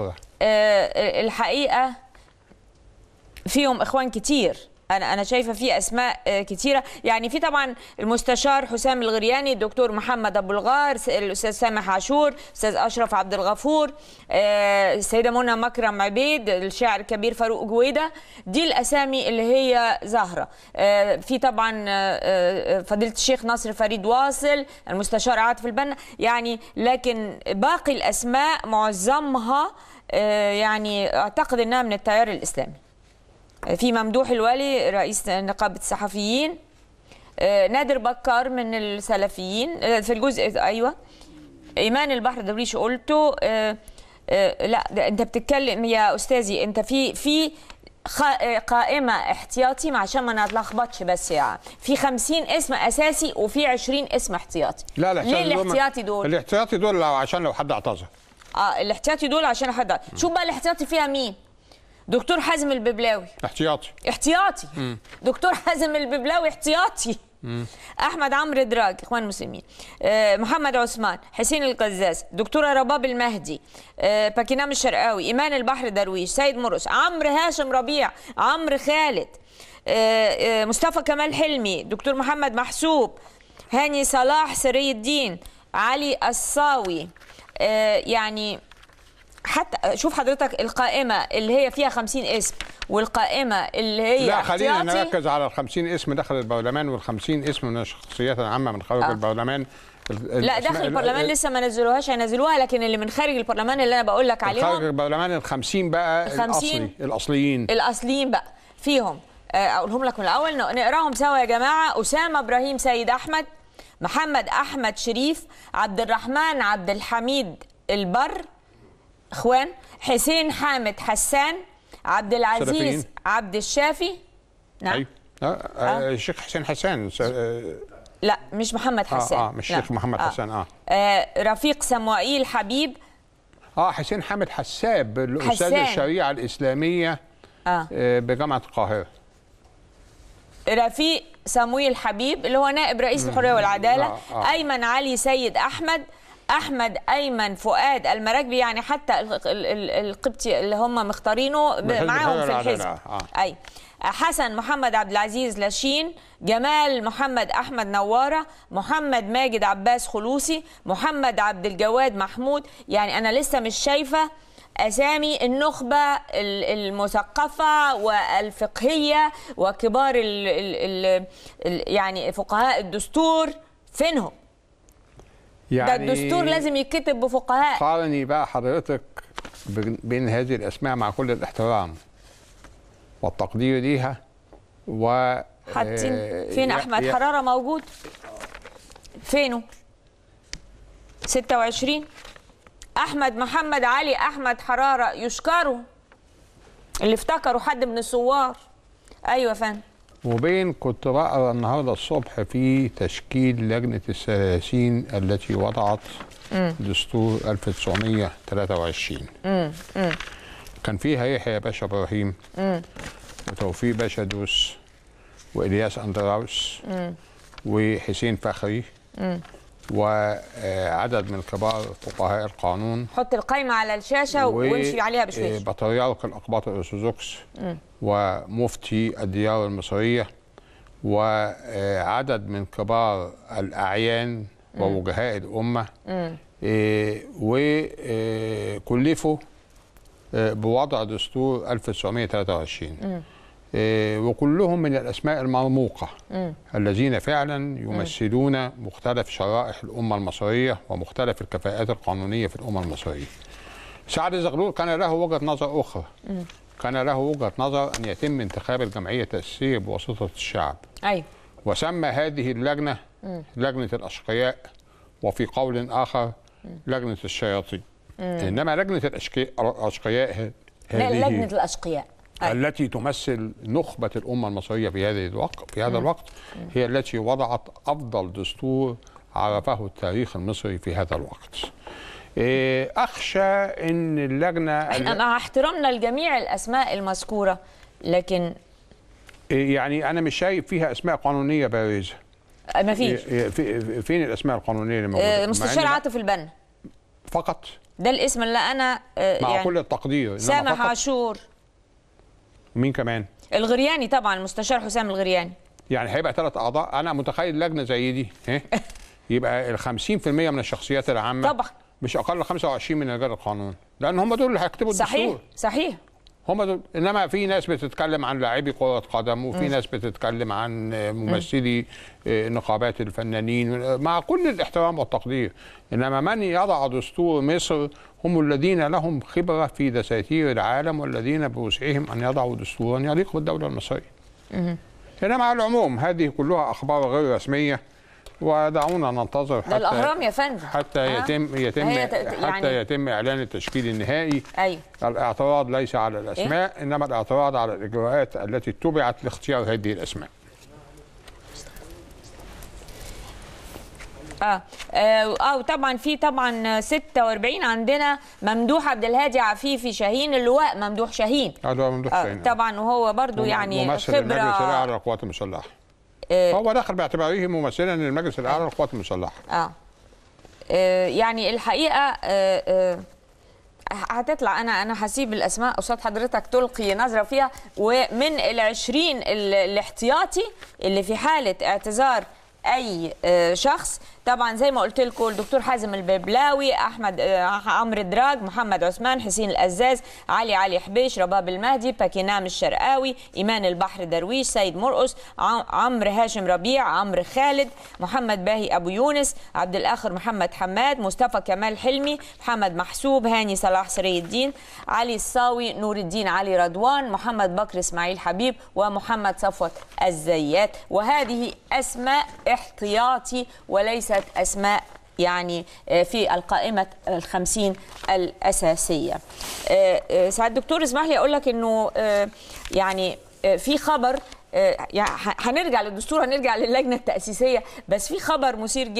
آه، آه، الحقيقه فيهم اخوان كتير انا انا شايفه في اسماء آه، كتيره يعني في طبعا المستشار حسام الغرياني الدكتور محمد ابو الغار الاستاذ سامح عاشور الاستاذ اشرف عبد الغفور آه، السيده منى مكرم عبيد الشاعر الكبير فاروق جويده دي الاسامي اللي هي ظاهره آه، في طبعا فضيله الشيخ ناصر فريد واصل المستشار عاطف البنا يعني لكن باقي الاسماء معظمها يعني اعتقد انها من التيار الاسلامي في ممدوح الولي رئيس نقابه الصحفيين آه، نادر بكار من السلفيين آه، في الجزء ايوه ايمان البحر دبريش قلته آه، لا انت بتتكلم يا استاذي انت في في قائمة احتياطي عشان ما نتلخبطش بس يعني في 50 اسم اساسي وفي 20 اسم احتياطي لا لا ليه الاحتياطي دول؟ الاحتياطي دول عشان لو حد اعتذر اه الاحتياطي دول عشان حد شوف بقى الاحتياطي فيها مين؟ دكتور حازم الببلاوي احتياطي احتياطي مم. دكتور حازم الببلاوي احتياطي مم. احمد عمرو دراج اخوان المسلمين أه محمد عثمان حسين القزاز دكتوره رباب المهدي أه باكينام الشرقاوي ايمان البحر درويش سيد مرقص عمرو هاشم ربيع عمرو خالد آه،, أه مصطفى كمال حلمي دكتور محمد محسوب هاني صلاح سري الدين علي الصاوي آه، يعني حتى شوف حضرتك القائمه اللي هي فيها 50 اسم والقائمه اللي هي لا خلينا نركز على ال 50 اسم داخل البرلمان وال 50 اسم من الشخصيات العامه من خارج آه. البرلمان لا داخل البرلمان لسه ما نزلوهاش هينزلوها لكن اللي من خارج البرلمان اللي انا بقول لك عليهم خارج البرلمان ال 50 بقى الاصلي الاصليين الاصليين بقى فيهم آه، اقولهم لك من الاول نقراهم سوا يا جماعه اسامه ابراهيم سيد احمد محمد احمد شريف عبد الرحمن عبد الحميد البر اخوان حسين حامد حسان عبد العزيز شرفين. عبد الشافي نعم أيوه. آه، آه، آه. الشيخ آه. حسين حسان لا مش محمد حسان اه, آه مش الشيخ نعم. محمد آه. حسان آه. آه رفيق سموائيل حبيب اه حسين حامد حساب الاستاذ الشريعه الاسلاميه آه. آه بجامعه القاهره رفيق سمويل حبيب اللي هو نائب رئيس الحريه والعداله آه. آه. ايمن علي سيد احمد احمد ايمن فؤاد المراكبي يعني حتى القبطي اللي هم مختارينه معاهم في الحزب آه، آه. اي حسن محمد عبد العزيز لاشين جمال محمد احمد نواره محمد ماجد عباس خلوصي محمد عبد الجواد محمود يعني انا لسه مش شايفه اسامي النخبه المثقفه والفقهيه وكبار ال ال ال يعني فقهاء الدستور فينهم يعني ده الدستور لازم يتكتب بفقهاء قارني بقى حضرتك بين هذه الاسماء مع كل الاحترام والتقدير ليها و آه، حاطين آه، فين احمد يا حراره موجود فينه 26 احمد محمد علي احمد حراره يشكره اللي افتكروا حد من الثوار ايوه يا فندم وبين كنت بقرا النهارده الصبح في تشكيل لجنه الثلاثين التي وضعت مم. دستور 1923 مم. مم. كان فيها يحيى باشا ابراهيم وتوفيق باشا دوس والياس اندراوس وحسين فخري وعدد من كبار فقهاء القانون حط القايمه على الشاشه و... وامشي عليها بشويش إيه، بطريرك الاقباط الارثوذكس ومفتي الديار المصريه وعدد من كبار الاعيان ووجهاء الامه إيه، وكلفوا إيه، بوضع دستور 1923 آه، وكلهم من الأسماء المرموقة الذين فعلا يمثلون مختلف شرائح الأمة المصرية ومختلف الكفاءات القانونية في الأمة المصرية سعد زغلول كان له وجهة نظر أخرى كان له وجهة نظر أن يتم انتخاب الجمعية التأسيسية بواسطة الشعب أيوة. وسمى هذه اللجنة لجنة الأشقياء وفي قول آخر لجنة الشياطين إنما لجنة الأشقياء هذه لجنة الأشقياء أي. التي تمثل نخبة الأمة المصرية في هذه الوقت في هذا الوقت هي التي وضعت أفضل دستور عرفه التاريخ المصري في هذا الوقت. إيه، أخشى أن اللجنة مع احترامنا لجميع الأسماء المذكورة لكن إيه، يعني أنا مش شايف فيها أسماء قانونية بارزة ما فيش إيه، فين الأسماء القانونية اللي موجودة؟ مستشار عاطف البنا فقط ده الاسم اللي انا آه، مع يعني كل التقدير سامح عاشور ومين كمان الغرياني طبعا المستشار حسام الغرياني يعني هيبقى ثلاث اعضاء انا متخيل لجنه زي دي يبقى ال 50% من الشخصيات العامه طبعا مش اقل 25 من رجال القانون لان هم دول اللي هيكتبوا الدستور صحيح صحيح هم دول انما في ناس بتتكلم عن لاعبي كره قدم وفي ناس بتتكلم عن ممثلي آه، نقابات الفنانين مع كل الاحترام والتقدير انما من يضع دستور مصر هم الذين لهم خبره في دساتير العالم والذين بوسعهم ان يضعوا دستورا يليق بالدوله المصريه. انما على العموم هذه كلها اخبار غير رسميه ودعونا ننتظر حتى الاهرام يا فندم حتى آه. يتم يتم يعني حتى يتم اعلان التشكيل النهائي ايوه الاعتراض ليس على الاسماء إيه؟ انما الاعتراض على الاجراءات التي اتبعت لاختيار هذه الاسماء اه اه وطبعا آه، في طبعا 46 عندنا ممدوح عبد الهادي عفيفي شاهين اللواء ممدوح شاهين اللواء ممدوح آه، شاهين آه طبعا وهو برضو يعني خبره على القوات المسلحه آه، هو دخل باعتباره ممثلا للمجلس الاعلى للقوات المسلحه اه, آه، يعني الحقيقه آه، هتطلع انا انا هسيب الاسماء قصاد حضرتك تلقي نظره فيها ومن ال 20 الاحتياطي اللي في حاله اعتذار اي آه، شخص طبعا زي ما قلت لكم الدكتور حازم الببلاوي احمد آه، عمرو دراج محمد عثمان حسين الازاز علي علي حبيش رباب المهدي باكينام الشرقاوي ايمان البحر درويش سيد مرقص عمرو هاشم ربيع عمرو خالد محمد باهي ابو يونس عبد الاخر محمد حماد مصطفى كمال حلمي محمد محسوب هاني صلاح سري الدين علي الصاوي نور الدين علي رضوان محمد بكر اسماعيل حبيب ومحمد صفوت الزيات وهذه اسماء احتياطي وليست أسماء يعني آه، في القائمة الخمسين الأساسية آه، آه، سعد الدكتور اسمح لي أقول لك أنه يعني في خبر يعني هنرجع للدستور هنرجع للجنة التأسيسية بس في خبر مثير جدا